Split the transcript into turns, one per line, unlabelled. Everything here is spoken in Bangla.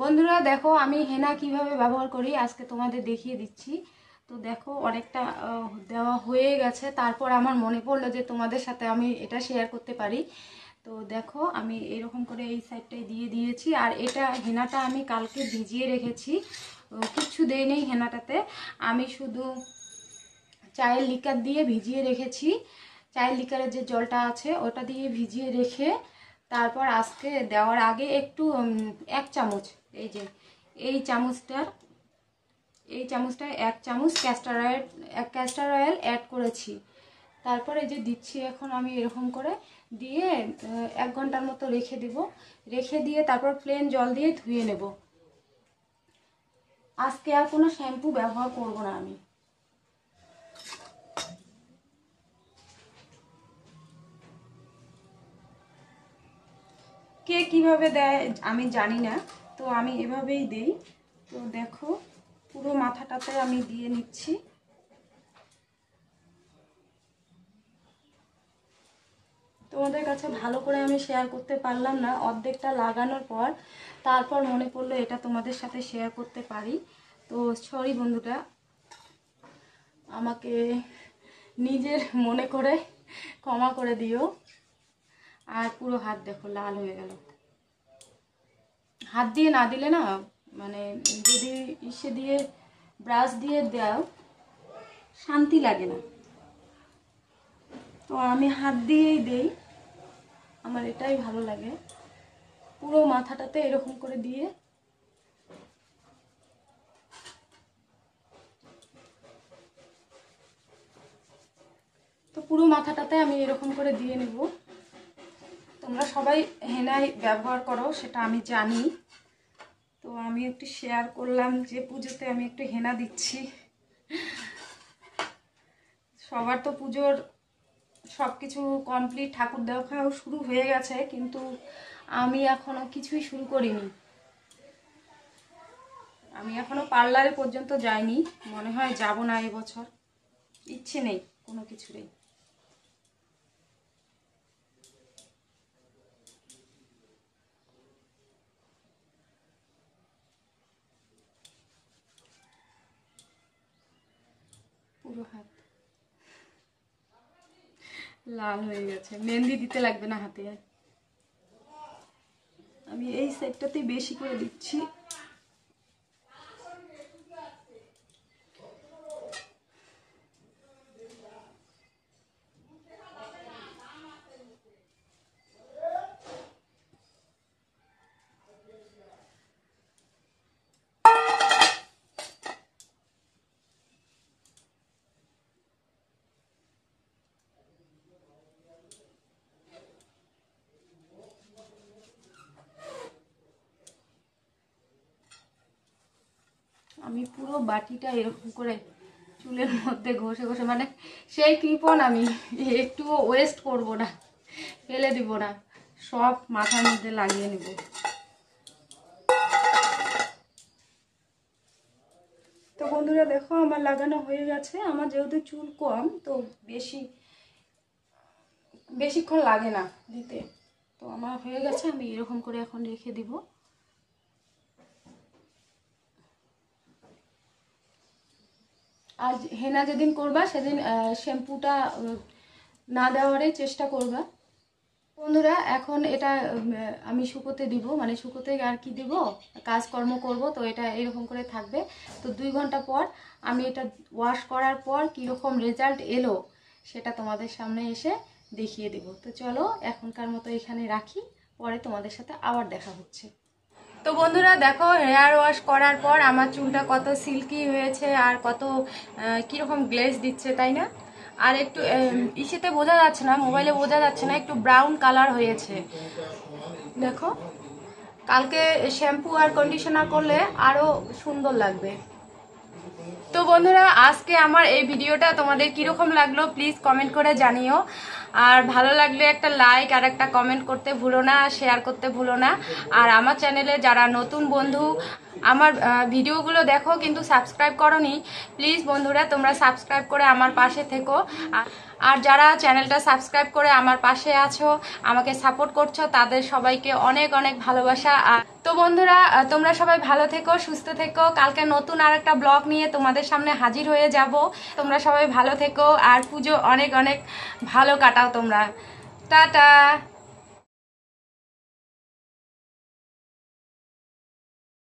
বন্ধুরা দেখো আমি হেনা কিভাবে ব্যবহার করি আজকে তোমাদের দেখিয়ে দিচ্ছি তো দেখো অনেকটা দেওয়া হয়ে গেছে তারপর আমার মনে পড়লো যে তোমাদের সাথে আমি এটা শেয়ার করতে পারি তো দেখো আমি এরকম করে এই সাইডটাই দিয়ে দিয়েছি আর এটা হেনাটা আমি কালকে ভিজিয়ে রেখেছি কিচ্ছু দেই নেই হেনাটাতে আমি শুধু চায়ের লিকার দিয়ে ভিজিয়ে রেখেছি চায়ের লিকারের যে জলটা আছে ওটা দিয়ে ভিজিয়ে রেখে তারপর আজকে দেওয়ার আগে একটু এক চামচ এই যে এই চামচটা এই চামচটায় এক চামচ ক্যাস্টার অয়েল এক ক্যাস্টার অয়েল অ্যাড করেছি তারপরে যে দিচ্ছি এখন আমি এরকম করে দিয়ে এক ঘন্টার মতো রেখে দিব রেখে দিয়ে তারপর প্লেন জল দিয়ে ধুয়ে নেব আজকে আর কোনো শ্যাম্পু ব্যবহার করব না আমি কে কিভাবে দেয় আমি জানি না তো আমি এভাবেই দেই তো দেখো পুরো মাথাটাতে আমি দিয়ে নিচ্ছি তোমাদের কাছে ভালো করে আমি শেয়ার করতে পারলাম না অর্ধেকটা লাগানোর পর তারপর মনে পড়লো এটা তোমাদের সাথে শেয়ার করতে পারি তো সরি বন্ধুটা আমাকে নিজের মনে করে ক্ষমা করে দিও আর পুরো হাত দেখো লাল হয়ে গেল হাত দিয়ে না দিলে না মানে যদি ইসে দিয়ে ব্রাশ দিয়ে দাও শান্তি লাগে না তো আমি হাত দিয়েই দেই আমার এটাই ভালো লাগে পুরো মাথাটাতে এরকম করে দিয়ে তো পুরো মাথাটাতে আমি এরকম করে দিয়ে নেবো তোমরা সবাই হেনাই ব্যবহার করো সেটা আমি জানি তো আমি একটু শেয়ার করলাম যে পুজোতে আমি একটু হেনা দিচ্ছি সবার তো পুজোর সব কিছু কমপ্লিট ঠাকুর দেখাও শুরু হয়ে গেছে কিন্তু আমি এখনও কিছুই শুরু করিনি আমি এখনও পার্লারে পর্যন্ত যাইনি মনে হয় যাব না এবছর ইচ্ছে নেই কোনো কিছুরই পুরো হাত লাল হয়ে গেছে মেহেন্দি দিতে লাগবে না হাতে আমি এই সাইডটাতেই বেশি করে দিচ্ছি আমি পুরো বাটিটা এরকম করে চুলের মধ্যে ঘষে ঘষে মানে সেই কৃপন আমি একটু ওয়েস্ট করব না ফেলে দিব না সব মাথার মধ্যে লাগিয়ে নেব তো বন্ধুরা দেখো আমার লাগানো হয়ে গেছে আমার যেহেতু চুল কম তো বেশি বেশিক্ষণ লাগে না দিতে তো আমার হয়ে গেছে আমি এরকম করে এখন রেখে দিব আর হেনা যেদিন করবা সেদিন শ্যাম্পুটা না দেওয়ারই চেষ্টা করবা বন্ধুরা এখন এটা আমি শুকোতে দিব মানে শুকোতে আর কি দিব কাজকর্ম করব তো এটা এরকম করে থাকবে তো দুই ঘন্টা পর আমি এটা ওয়াশ করার পর কীরকম রেজাল্ট এলো সেটা তোমাদের সামনে এসে দেখিয়ে দেব তো চলো এখনকার মতো এখানে রাখি পরে তোমাদের সাথে আবার দেখা হচ্ছে তো বন্ধুরা দেখো হেয়ার ওয়াশ করার পর আমার চুলটা কত সিল্কি হয়েছে আর কত কীরকম গ্লেজ দিচ্ছে তাই না আর একটু ইসেতে বোঝা যাচ্ছে না মোবাইলে বোঝা যাচ্ছে না একটু ব্রাউন কালার হয়েছে দেখো কালকে শ্যাম্পু আর কন্ডিশনার করলে আরও সুন্দর লাগবে তো বন্ধুরা আজকে আমার এই ভিডিওটা তোমাদের কীরকম লাগলো প্লিজ কমেন্ট করে জানিও আর ভালো লাগলে একটা লাইক আর একটা কমেন্ট করতে ভুলো না শেয়ার করতে ভুলো না আর আমার চ্যানেলে যারা নতুন বন্ধু আমার ভিডিওগুলো দেখো কিন্তু সাবস্ক্রাইব করো প্লিজ বন্ধুরা তোমরা সাবস্ক্রাইব করে আমার পাশে থেকো আর যারা চ্যানেলটা সাবস্ক্রাইব করে আমার পাশে আছো আমাকে সাপোর্ট করছো তাদের সবাইকে অনেক অনেক ভালোবাসা তো বন্ধুরা তোমরা সবাই ভালো থেকো সুস্থ থেকো কালকে নতুন আর একটা ব্লগ নিয়ে তোমাদের সামনে হাজির হয়ে যাব তোমরা সবাই ভালো থেকো আর পুজো অনেক অনেক ভালো কাটাও তোমরা টাটা